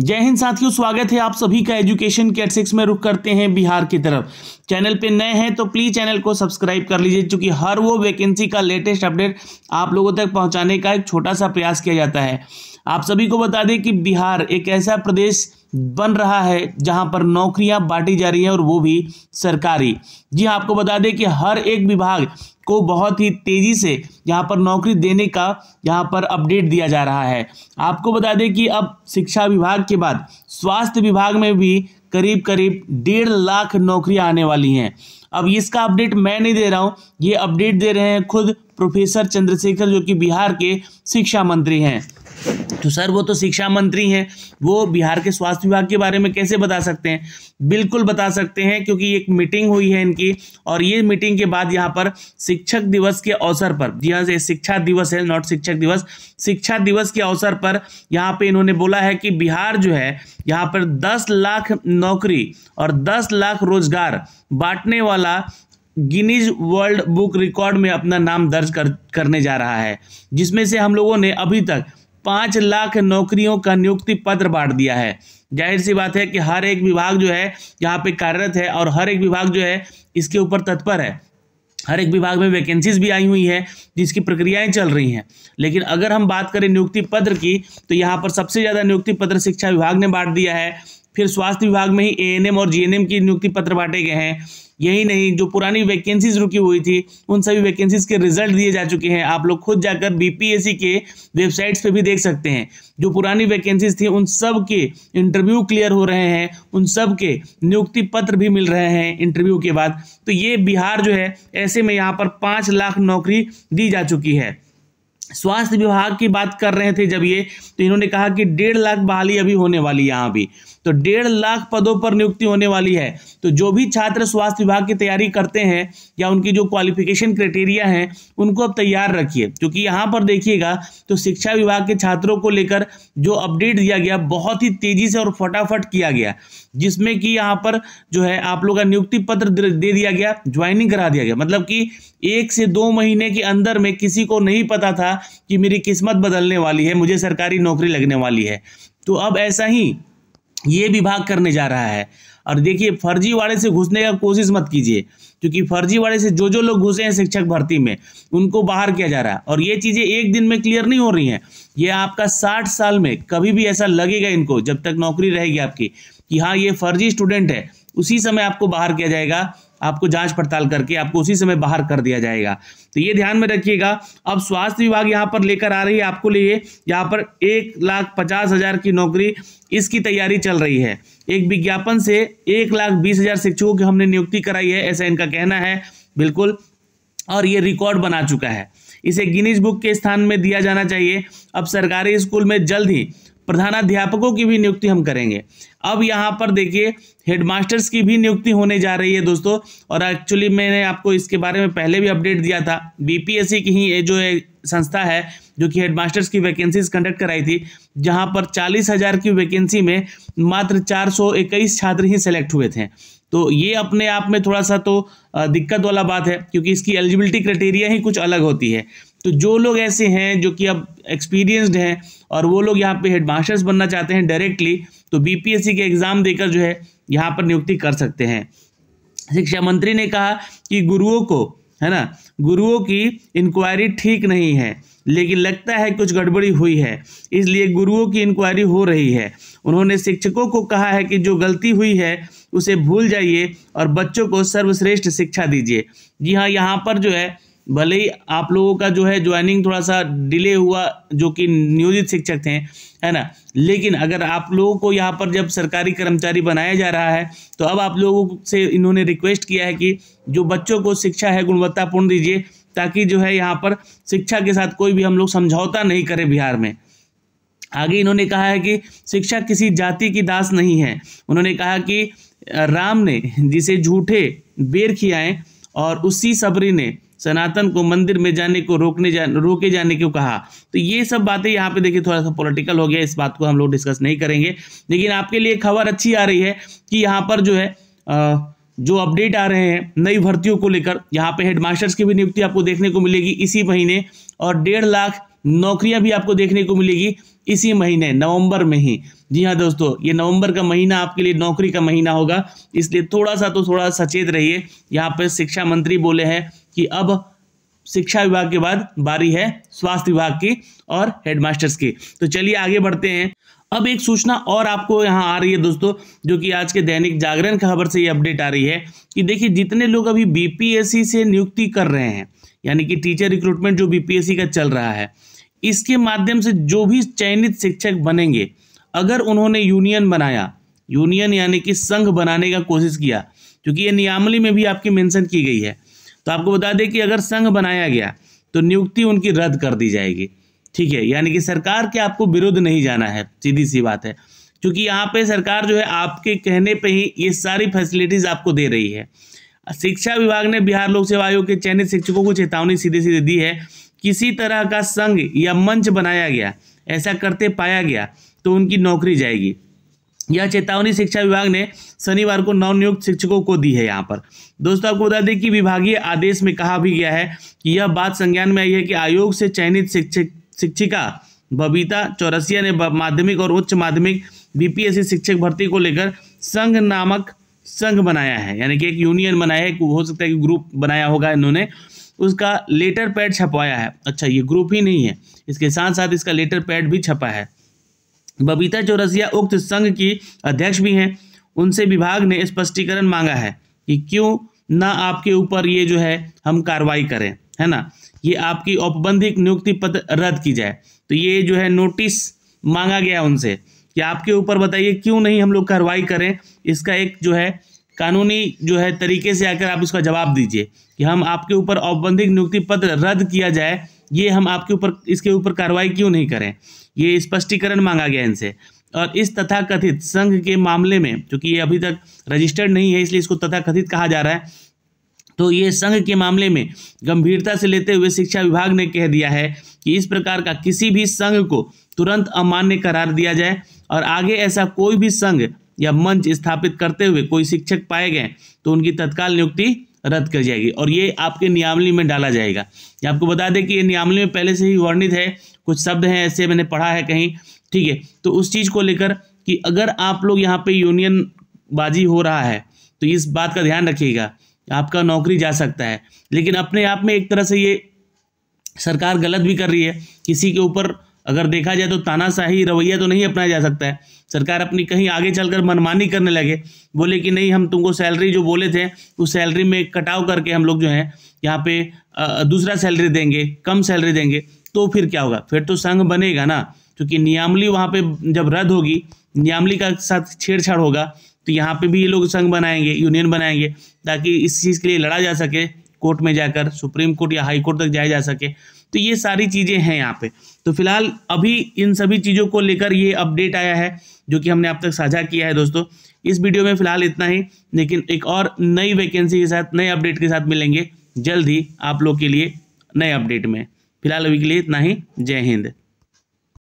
जय हिंद साथियों स्वागत है आप सभी का एजुकेशन के सिक्स में रुख करते हैं बिहार की तरफ चैनल पे नए हैं तो प्लीज़ चैनल को सब्सक्राइब कर लीजिए क्योंकि हर वो वैकेंसी का लेटेस्ट अपडेट आप लोगों तक पहुंचाने का एक छोटा सा प्रयास किया जाता है आप सभी को बता दें कि बिहार एक ऐसा प्रदेश बन रहा है जहां पर नौकरियां बांटी जा रही हैं और वो भी सरकारी जी हाँ, आपको बता दें कि हर एक विभाग को बहुत ही तेज़ी से यहाँ पर नौकरी देने का यहाँ पर अपडेट दिया जा रहा है आपको बता दें कि अब शिक्षा विभाग के बाद स्वास्थ्य विभाग में भी करीब करीब डेढ़ लाख नौकरियाँ आने वाली हैं अब इसका अपडेट मैं नहीं दे रहा हूँ ये अपडेट दे रहे हैं खुद प्रोफेसर चंद्रशेखर जो कि बिहार के शिक्षा मंत्री हैं तो सर वो तो शिक्षा मंत्री हैं वो बिहार के स्वास्थ्य विभाग के बारे में कैसे बता सकते हैं बिल्कुल बता सकते हैं क्योंकि एक मीटिंग हुई है इनकी और ये मीटिंग के बाद यहाँ पर शिक्षक दिवस के अवसर पर जी हाँ शिक्षा दिवस है नॉट शिक्षक दिवस शिक्षा दिवस के अवसर पर यहाँ पे इन्होंने बोला है कि बिहार जो है यहाँ पर दस लाख नौकरी और दस लाख रोजगार बांटने वाला गिनीज वर्ल्ड बुक रिकॉर्ड में अपना नाम दर्ज कर करने जा रहा है जिसमें से हम लोगों ने अभी तक पाँच लाख नौकरियों का नियुक्ति पत्र बांट दिया है जाहिर सी बात है कि हर एक विभाग जो है यहाँ पे कार्यरत है और हर एक विभाग जो है इसके ऊपर तत्पर है हर एक विभाग में वैकेंसीज भी आई हुई हैं जिसकी प्रक्रियाएं चल रही हैं लेकिन अगर हम बात करें नियुक्ति पत्र की तो यहाँ पर सबसे ज़्यादा नियुक्ति पत्र शिक्षा विभाग ने बांट दिया है फिर स्वास्थ्य विभाग में ही एएनएम और जीएनएम की नियुक्ति पत्र बांटे गए हैं यही नहीं जो पुरानी वैकेंसीज रुकी हुई थी उन सभी वैकेंसीज के रिजल्ट दिए जा चुके हैं आप लोग खुद जाकर बीपीएससी के वेबसाइट्स पे भी देख सकते हैं जो पुरानी वैकेंसीज थी उन सब के इंटरव्यू क्लियर हो रहे हैं उन सब के नियुक्ति पत्र भी मिल रहे हैं इंटरव्यू के बाद तो ये बिहार जो है ऐसे में यहाँ पर पाँच लाख नौकरी दी जा चुकी है स्वास्थ्य विभाग की बात कर रहे थे जब ये तो इन्होंने कहा कि डेढ़ लाख बहाली अभी होने वाली यहाँ भी तो डेढ़ लाख पदों पर नियुक्ति होने वाली है तो जो भी छात्र स्वास्थ्य विभाग की तैयारी करते हैं या उनकी जो क्वालिफिकेशन क्राइटेरिया हैं उनको अब तैयार रखिए क्योंकि यहाँ पर देखिएगा तो शिक्षा विभाग के छात्रों को लेकर जो अपडेट दिया गया बहुत ही तेजी से और फटाफट किया गया जिसमें कि यहाँ पर जो है आप लोग का नियुक्ति पत्र दे दिया गया ज्वाइनिंग करा दिया गया मतलब कि एक से दो महीने के अंदर में किसी को नहीं पता था कि मेरी किस्मत बदलने वाली है मुझे सरकारी नौकरी लगने वाली है तो अब ऐसा ही ये विभाग करने जा रहा है और देखिए फर्जीवाड़े से घुसने का कोशिश मत कीजिए क्योंकि फर्जीवाड़े से जो जो लोग घुसे हैं शिक्षक भर्ती में उनको बाहर किया जा रहा है और ये चीज़ें एक दिन में क्लियर नहीं हो रही हैं ये आपका साठ साल में कभी भी ऐसा लगेगा इनको जब तक नौकरी रहेगी आपकी कि हाँ ये फर्जी स्टूडेंट है उसी समय आपको बाहर किया जाएगा आपको जांच पड़ताल करके आपको उसी समय बाहर कर दिया जाएगा तो ये ध्यान में रखिएगा अब स्वास्थ्य विभाग यहाँ पर लेकर आ रही है आपको लिए यहाँ पर एक लाख पचास हज़ार की नौकरी इसकी तैयारी चल रही है एक विज्ञापन से एक लाख बीस हज़ार शिक्षकों की हमने नियुक्ति कराई है ऐसा इनका कहना है बिल्कुल और ये रिकॉर्ड बना चुका है इसे गिनीज बुक के स्थान में दिया जाना चाहिए अब सरकारी स्कूल में जल्द ही प्रधानाध्यापकों की भी नियुक्ति हम करेंगे अब यहाँ पर देखिए हेडमास्टर्स की भी नियुक्ति होने जा रही है दोस्तों और एक्चुअली मैंने आपको इसके बारे में पहले भी अपडेट दिया था बीपीएससी की ही जो है संस्था है जो कि हेडमास्टर्स की वैकेंसीज कंडक्ट कराई थी जहाँ पर चालीस हजार की वैकेंसी में मात्र चार सौ इक्कीस छात्र ही सेलेक्ट हुए थे तो ये अपने आप में थोड़ा सा तो दिक्कत वाला बात है क्योंकि इसकी एलिजिबिलिटी क्राइटेरिया ही कुछ अलग होती है तो जो लोग ऐसे हैं जो कि अब एक्सपीरियंस्ड हैं और वो लोग यहाँ पे हेडमास्टर्स बनना चाहते हैं डायरेक्टली तो बीपीएससी के एग्ज़ाम देकर जो है यहाँ पर नियुक्ति कर सकते हैं शिक्षा मंत्री ने कहा कि गुरुओं को है ना गुरुओं की इंक्वायरी ठीक नहीं है लेकिन लगता है कुछ गड़बड़ी हुई है इसलिए गुरुओं की इंक्वायरी हो रही है उन्होंने शिक्षकों को कहा है कि जो गलती हुई है उसे भूल जाइए और बच्चों को सर्वश्रेष्ठ शिक्षा दीजिए जी हाँ यहाँ पर जो है भले ही आप लोगों का जो है ज्वाइनिंग थोड़ा सा डिले हुआ जो कि नियोजित शिक्षक थे है ना लेकिन अगर आप लोगों को यहाँ पर जब सरकारी कर्मचारी बनाया जा रहा है तो अब आप लोगों से इन्होंने रिक्वेस्ट किया है कि जो बच्चों को शिक्षा है गुणवत्तापूर्ण दीजिए ताकि जो है यहाँ पर शिक्षा के साथ कोई भी हम लोग समझौता नहीं करें बिहार में आगे इन्होंने कहा है कि शिक्षा किसी जाति की दास नहीं है उन्होंने कहा कि राम ने जिसे झूठे बेर खियाए और उसी सबरी ने सनातन को मंदिर में जाने को रोकने जा रोके जाने को कहा तो ये सब बातें यहाँ पे देखिए थोड़ा सा पॉलिटिकल हो गया इस बात को हम लोग डिस्कस नहीं करेंगे लेकिन आपके लिए खबर अच्छी आ रही है कि यहाँ पर जो है आ, जो अपडेट आ रहे हैं नई भर्तियों को लेकर यहाँ पे हेडमास्टर्स की भी नियुक्ति आपको देखने को मिलेगी इसी महीने और डेढ़ लाख नौकरियां भी आपको देखने को मिलेगी इसी महीने नवंबर में ही जी हाँ दोस्तों ये नवंबर का महीना आपके लिए नौकरी का महीना होगा इसलिए थोड़ा सा तो थोड़ा सचेत रहिए यहाँ पे शिक्षा मंत्री बोले हैं कि अब शिक्षा विभाग के बाद बारी है स्वास्थ्य विभाग की और हेडमास्टर्स की तो चलिए आगे बढ़ते हैं अब एक सूचना और आपको यहाँ आ रही है दोस्तों जो कि आज के दैनिक जागरण खबर से ये अपडेट आ रही है कि देखिए जितने लोग अभी बीपीएससी से नियुक्ति कर रहे हैं यानी कि टीचर रिक्रूटमेंट जो बीपीएससी का चल रहा है इसके माध्यम से जो भी चयनित शिक्षक बनेंगे अगर उन्होंने यूनियन बनाया यूनियन यानी कि संघ बनाने का कोशिश किया क्योंकि ये नियामली में भी आपकी मैंसन की गई है तो आपको बता दें कि अगर संघ बनाया गया तो नियुक्ति उनकी रद्द कर दी जाएगी ठीक है यानी कि सरकार के आपको विरुद्ध नहीं जाना है सीधी सी बात है क्योंकि यहाँ पे सरकार जो है आपके कहने पे ही ये सारी फैसिलिटीज़ आपको दे रही है शिक्षा विभाग ने बिहार लोक सेवा आयोग के चयनित शिक्षकों को चेतावनी सीधे सीधे दी है किसी तरह का संघ या मंच बनाया गया ऐसा करते पाया गया तो उनकी नौकरी जाएगी यह चेतावनी शिक्षा विभाग ने शनिवार को नवनियुक्त शिक्षकों को दी है यहाँ पर दोस्तों आपको बता दें कि विभागीय आदेश में कहा भी गया है कि यह बात संज्ञान में आई है कि आयोग से चयनित शिक्षक शिक्षिका बबीता चौरसिया ने माध्यमिक और उच्च माध्यमिक बीपीएससी शिक्षक भर्ती को लेकर संघ नामक संघ बनाया है यानी कि एक यूनियन बनाया है हो सकता है कि ग्रुप बनाया होगा इन्होंने उसका लेटर पैड छपवाया है अच्छा ये ग्रुप ही नहीं है इसके साथ साथ इसका लेटर पैड भी छपा है बबीता चौरसिया उक्त संघ की अध्यक्ष भी हैं उनसे विभाग ने स्पष्टीकरण मांगा है कि क्यों ना आपके ऊपर ये जो है हम कार्रवाई करें है ना ये आपकी औपबंधिक नियुक्ति पत्र रद्द की जाए तो ये जो है नोटिस मांगा गया उनसे कि आपके ऊपर बताइए क्यों नहीं हम लोग कार्रवाई करें इसका एक जो है कानूनी जो है तरीके से आकर आप इसका जवाब दीजिए कि हम आपके ऊपर औपबंधिक नियुक्ति पत्र रद्द किया जाए ये हम आपके ऊपर इसके ऊपर कार्रवाई क्यों नहीं करें ये स्पष्टीकरण मांगा गया इनसे और इस तथाकथित संघ के मामले में चूँकि ये अभी तक रजिस्टर्ड नहीं है इसलिए इसको तथाकथित कहा जा रहा है तो ये संघ के मामले में गंभीरता से लेते हुए शिक्षा विभाग ने कह दिया है कि इस प्रकार का किसी भी संघ को तुरंत अमान्य करार दिया जाए और आगे ऐसा कोई भी संघ या मंच स्थापित करते हुए कोई शिक्षक पाए गए तो उनकी तत्काल नियुक्ति रद्द कर जाएगी और ये आपके नियामली में डाला जाएगा ये आपको बता दें कि ये नियामली में पहले से ही वर्णित है कुछ शब्द हैं ऐसे मैंने पढ़ा है कहीं ठीक है तो उस चीज़ को लेकर कि अगर आप लोग यहाँ पे यूनियन बाजी हो रहा है तो इस बात का ध्यान रखिएगा आपका नौकरी जा सकता है लेकिन अपने आप में एक तरह से ये सरकार गलत भी कर रही है किसी के ऊपर अगर देखा जाए तो तानाशाही रवैया तो नहीं अपनाया जा सकता है सरकार अपनी कहीं आगे चलकर मनमानी करने लगे बोले कि नहीं हम तुमको सैलरी जो बोले थे उस सैलरी में कटाव करके हम लोग जो है यहाँ पे दूसरा सैलरी देंगे कम सैलरी देंगे तो फिर क्या होगा फिर तो संघ बनेगा ना क्योंकि नियामली वहाँ पे जब रद्द होगी नियामली का साथ छेड़छाड़ होगा तो यहाँ पे भी ये लोग संघ बनाएंगे यूनियन बनाएंगे ताकि इस चीज़ के लिए लड़ा जा सके कोर्ट में जाकर सुप्रीम कोर्ट या हाई कोर्ट तक जाया जा सके तो ये सारी चीज़ें हैं यहाँ पे तो फिलहाल अभी इन सभी चीज़ों को लेकर ये अपडेट आया है जो कि हमने अब तक साझा किया है दोस्तों इस वीडियो में फिलहाल इतना ही लेकिन एक और नई वैकेंसी के साथ नए अपडेट के साथ मिलेंगे जल्द ही आप लोग के लिए नए अपडेट में फिलहाल अभी के लिए इतना ही जय हिंद